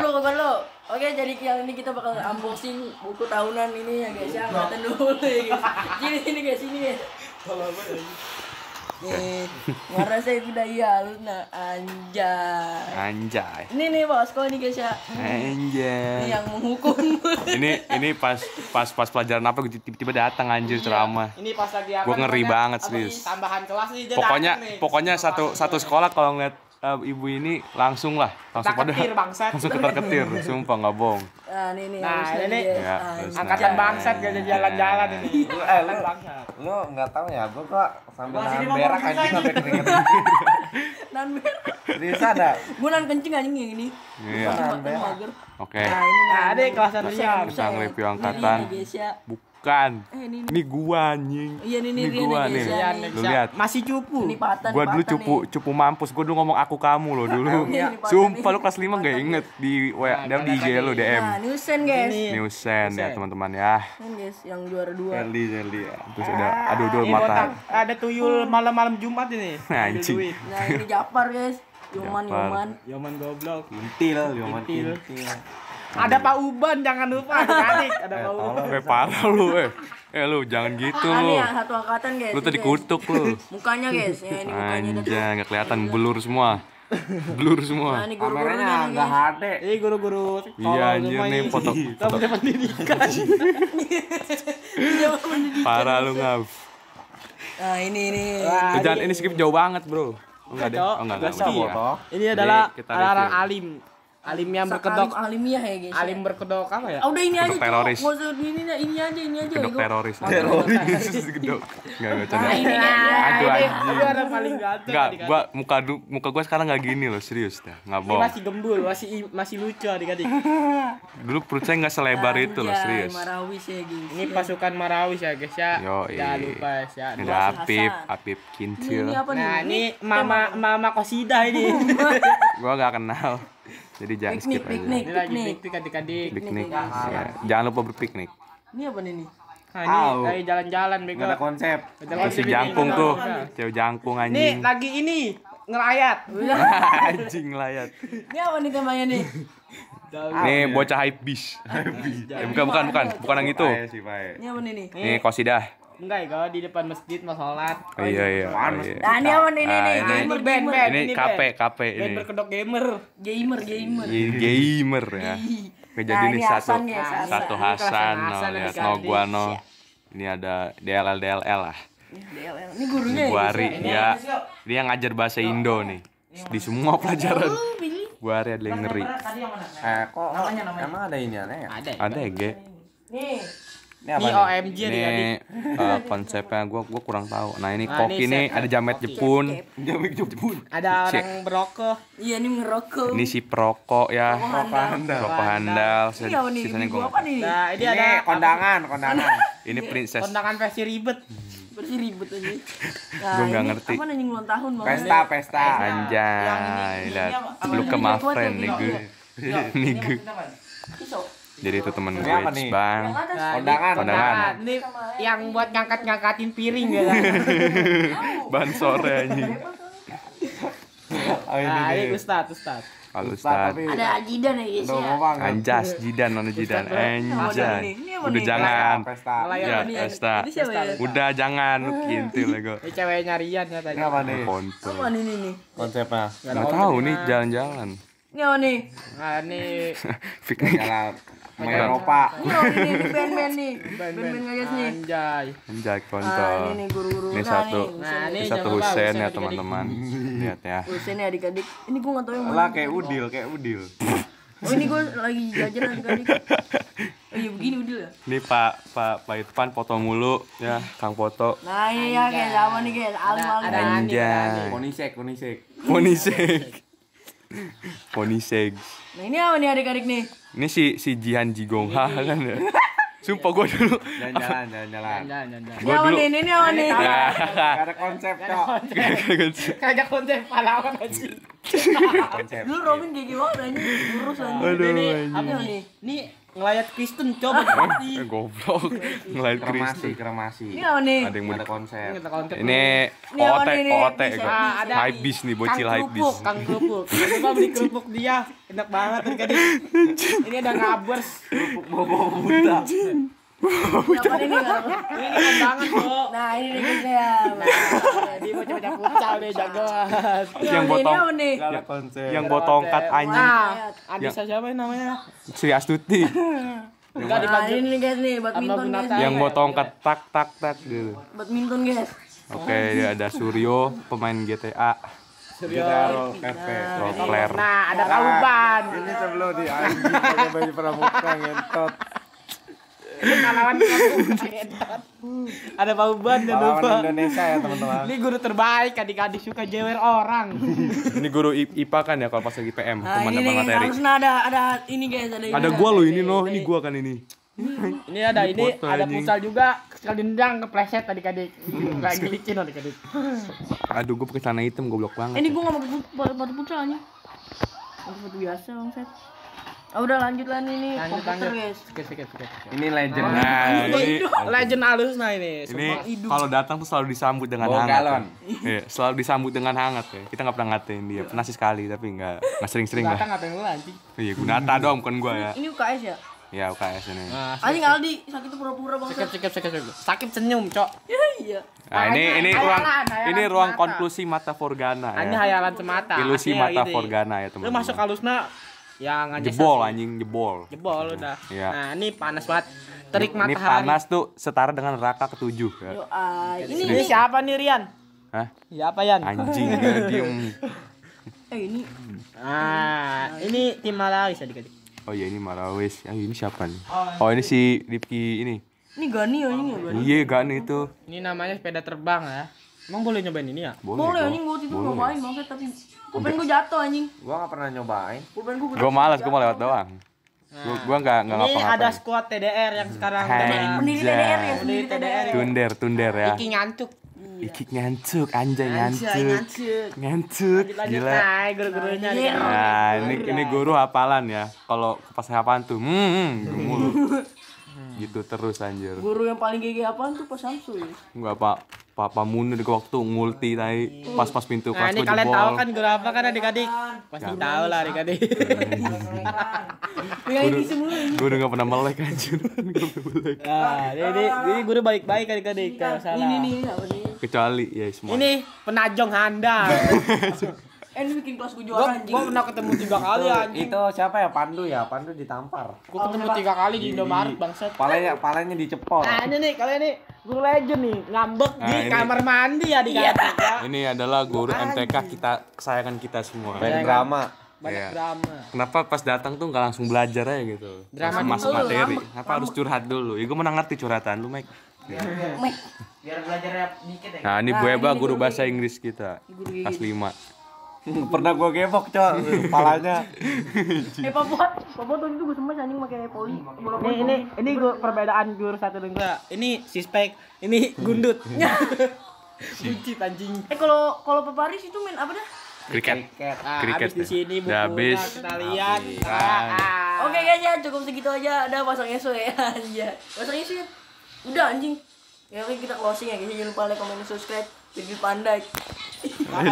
Lo kabar lo. Oke, jadi kali ini kita bakal unboxing buku tahunan ini ya guys ya. Ngaten nah. dulu ya guys. Gini ini guys, ini guys. Kalau apa ya? Eh, saya budaya Luna anjay. Anjay. Ini nih bosku nih guys ya. Anjay. Ini yang menghukum. ini ini pas pas pas pelajaran apa tiba-tiba datang anjir iya. ceramah. Ini pas lagi apa? Gue ngeri banget serius. Tambahan kelas nih Pokoknya pokoknya satu satu sekolah kalau ngeliat uh, ibu ini langsung lah langsung pada langsung ketar ketir sumpah nggak bohong ah, nah ini ya, ah, angkatan bangsat gak jadi jalan-jalan ini eh lu lu nggak tahu ya gua kok sambil nahan berak aja sampai keringetan nahan berak ada gua nahan kencing aja nih ini iya. nahan berak oke nah, nah, ada kelas satunya review angkatan ya bukan. Eh, ini, ini. gua anjing. Iya, ini, ini, gua nih. Iya, lu lihat. Masih cupu. gua dulu cupu, nih. cupu mampus. Gua dulu ngomong aku kamu lo iya, dulu. iya. Sumpah lu kelas 5 gak inget di WA nah, di IG lu DM. Nah, Newsen guys. Newsen ya teman-teman ya. Ini guys yang juara dua. Early, early ya. Terus ada ah. aduh dua mata. Ada tuyul hmm. malam-malam Jumat ini. Anjing. Nah, ini Japar guys. Yoman, Yoman. Yoman goblok. Intil, Yoman intil ada Pak Uban jangan lupa ada Pak eh, Uban eh parah lu eh eh lu jangan gitu ah, lu ya, satu angkatan guys lu tadi guys. Gitu ya? kutuk lu mukanya guys ya ini mukanya anjay nggak kelihatan blur semua blur semua. Nah, ini guru Kameranya enggak HD. Ini guru-guru Iya anjir nih foto. Tapi pendidikan. Iya, parah lu ngap. Nah, ini ini. Wah, Jangan ini skip jauh banget, Bro. Enggak oh, deh. Oh, enggak enggak. Iya. Ini adalah orang alim alim yang berkedok alim, alimiah ya guys alim ya? berkedok apa ya oh, udah ini kedok aja teroris gua ini ini aja ini aja kedok teroris teroris kedok enggak nggak canda nah, ini aduh anjing lu ada paling ganteng enggak gua kan? muka du, muka gua sekarang enggak gini loh serius dah enggak bohong masih gembul masih masih lucu adik-adik dulu perut saya enggak selebar itu loh serius marawis ya guys ini ya. pasukan marawis ya guys ya jangan lupa ya ini ada Apip Apip Kintil nah ini mama mama Kosida ini gua enggak kenal jadi jangan piknik, skip piknik, aja. Ini lagi piknik piknik, piknik, Piknik. piknik. ya. Jangan lupa berpiknik. Ini apa nih? Nah, ini lagi jalan-jalan bego. ada konsep. Ada si jangkung ini. Nah, tuh. Cewek nah, nah. jangkung anjing. Nih, lagi ini ngerayat. anjing ngelayat. Ini apa nih temanya nih? Ini bocah hype bis. Bukan bukan bukan bukan yang itu. Ini apa nih? Nih kosidah. Enggak ya, di depan masjid mau sholat. Oh, iya iya. iya. Nah, ini apa nih ini nah, ini Nah, gamer ini, band, band, ini, ini kape ini. Band berkedok gamer. Gamer gamer. Iya, gamer ya. jadi nah, ini satu Hasan, ya, satu Hasan, Hasan no, oh, ya, Nogwano. Iya. Ini ada DLL DLL lah. DLL. Ini gurunya Buari, ya. yang ya. ngajar bahasa Indo nih. Di semua pelajaran gua area ada yang ngeri. Eh, kok namanya namanya? Emang ada ini aneh ya? Ada. Ada ya, Ge. Nih. Ini, apa ini OMG nih, adik. Uh, eh, konsepnya gue gua kurang tahu. Nah ini nah, koki ini nih ada jamet koki. Jepun. Jamet Jepun. Ada orang si. merokok. Iya ini ngerokok. Ini si perokok ya. Perokok handal. Perokok handal. Iya ini sisanya gua apa nih? Nah ini, ini ada kondangan, kondangan. ini iya. princess. Kondangan versi ribet. Versi ribet aja. Nah, gue gak ngerti. Apa nanya ulang tahun banget. Pesta, pesta. Anjay. Lu ke my friend nih gue. Nih gue jadi itu temen gue bang kondangan kondangan ini yang buat ngangkat ngangkatin piring ya ban sore aja ah oh, ini ustad nah, ustad Ada Jidan ya guys ya. Anjas, Jidan mana Jidan? Anjas. Udah jangan. Iya, ya, Pesta. Udah jangan lu kintil lego. Ini cewek nyarian ya tadi. Apa nih? Apa nih ini Konsepnya. Enggak tahu nih jalan-jalan. Ini apa nih? Nah, ini piknik. Eropa. Eropa. ini nih band-band nih. Band-band ngayas nih. Anjay. Anjay ah, kontol. ini guru-guru. Ini satu. Nah, nah, ini satu Husen ya teman-teman. Lihat ya. Husen ya adik-adik. Ini gua enggak tahu yang mana. Lah kayak Udil, kayak Udil. Oh ini gue lagi jajan adik-adik. Oh iya begini udil ya. Ini Pak Pak Pak Irfan foto mulu ya, Kang foto. Nah iya kayak sama nih guys, alim-alim. Anjay. Konisek, konisek. Konisek. Ponisex. Nah ini apa nih adik-adik nih? Ini si si Jihan Jigong ha kan ya. Sumpah gue dulu Jangan jalan Jalan-jalan Jalan-jalan Ini apa nih? Ini apa nih? Gak ada konsep kok Gak ada konsep pahlawan aja Dulu Robin gigi banget anjing Lurus aja. Aduh Ini apa nih? Ini ngelayat Kristen coba eh, eh, goblok ngelayat kremasi, Kristen kremasi ini apa nih ada yang ada konser ini kote kote high bis nih bocil high bis kang kerupuk coba beli kerupuk dia enak banget tadi ini ada ngabers kerupuk bobo buta ini ini kan banget kok nah ini dia di bocah Futsal meja gelas. Yang botong nih. Yang botongkat anjing. Ada siapa namanya? Sri Astuti. Enggak dipanggil ini guys nih badminton guys. Yang botong ketak tak tak gitu. Badminton guys. Oke, okay, ya, ada Suryo pemain GTA. Suryo Rockler. Nah, ada Kaluban. Ah, ini sebelum di anjing pakai baju pramuka ngentot pahlawan ada bau ban dan Pahlawan Indonesia ya teman-teman ini guru terbaik adik-adik suka jewer orang ini guru IPA kan ya kalau pas lagi PM nah, ini nih, harusnya ada ada ini guys ada ini ada gua loh ini no ini gua kan ini ini ada ini, ada pusal juga sekali dendang kepleset tadi kadik lagi gelicin tadi kadik aduh gue pakai celana hitam blok banget ini ya. gue nggak mau pakai futsal pusalnya pakai biasa bang set Oh, udah lanjut lah ini lanjut, lanjut. Sikit, sikit, sikit, Ini legend. Nah, nah ini legend alus nah ini. Ini kalau datang tuh selalu disambut dengan Bawa hangat. Ya. Galon. Ya. selalu disambut dengan hangat ya. Kita nggak pernah ngatain dia. Pernah sih sekali tapi nggak nggak sering-sering lah. Datang ngatain lu nanti Iya, Gunata dong bukan gua ya. Ini UKS ya? Iya, UKS ini. Nah, Anjing ah, Aldi sakit pura-pura bang. Sakit, sakit, sakit, sakit. Sakit senyum, Cok. Iya. iya. Nah, ini ini ruang ini ruang konklusi mata Forgana ya. Ini hayalan semata. Ilusi mata Forgana ya, teman Lu masuk alusna yang jebol sasi. anjing jebol jebol udah ya. nah ini panas banget terik ini, matahari ini panas tuh setara dengan raka ketujuh ya. Yo, uh, ini, ini siapa nih Rian Hah? siapa iya, ya, Yan anjing ya, diem eh ini ah ini tim Malawis ya oh iya ini Malawis ah ini siapa nih oh ini si Ripki ini ini Gani ya ini Gani iya Gani itu ini namanya sepeda terbang ya Emang boleh nyobain ini ya? Boleh, boleh anjing gua tidur nyobain maksudnya tapi pulpen gua jatuh anjing. gue gak pernah nyobain. Pulpen gue gue malas, gua mau lewat doang. Nah. Gua gua enggak enggak ngapa-ngapain. Ini ada squad TDR yang sekarang pendiri TDR ya, pendiri TDR. Ya. Tunder, tunder ya. Iki nyancuk. Iya. Iki nyancuk, anjay nyancuk. Nyancuk. Gila. Nah, guru-gurunya. Nah, ini ini guru hafalan ya. Kalau pas hafalan tuh, hmm, hmm, hmm gemuruh. Gitu terus anjir. Guru yang paling gigi apaan tuh pas Samsul? Ya? Enggak, Pak. Papa Munu di waktu ngulti tadi pas-pas pintu kelas nah, ini kalian tahu kan gue kan adik-adik pasti Gak. tahu lah adik-adik iya, gue udah gak pernah melek anjir nah, ini jadi gue udah baik-baik adik-adik ini, ini, ini nih kecuali ya semua ini penajong handal Eh ini bikin kelas gue juara anjing. Gue pernah ketemu tiga kali anjing. Itu siapa ya? Pandu ya? Pandu ditampar. Gue ketemu oh, tiga kali di Indomaret bangsat. Palanya palanya dicepol. Nah, ini nih, kalian nih guru legend nih ngambek nah, di ini. kamar mandi ya di iya. kamar yeah. Ini adalah guru MTK kita kesayangan kita semua. Banyak iya. drama. Banyak yeah. drama. Kenapa pas datang tuh nggak langsung belajar aja gitu? Drama masuk materi. Apa harus curhat dulu? Ya gue menang ngerti curhatan lu, Mike. Iya. Biar, biar, belajar dikit ya. Nah, ini nah, Bu Eba guru bahasa Inggris kita. Kelas 5. pernah gua gebok cok palanya eh popot buat tuh itu gue semua anjing pakai poli ini ini ini gue perbedaan jurus satu dan dua ini si spek ini gundut iya. buncit anjing eh kalau kalau peparis itu main apa dah kriket kriket ah, di sini buku habis kita lihat ah, ah. oke guys ya cukup segitu aja ada pasang esu ya aja iya. pasang Ya. udah anjing ya kita closing ya guys jangan lupa like comment subscribe jadi pandai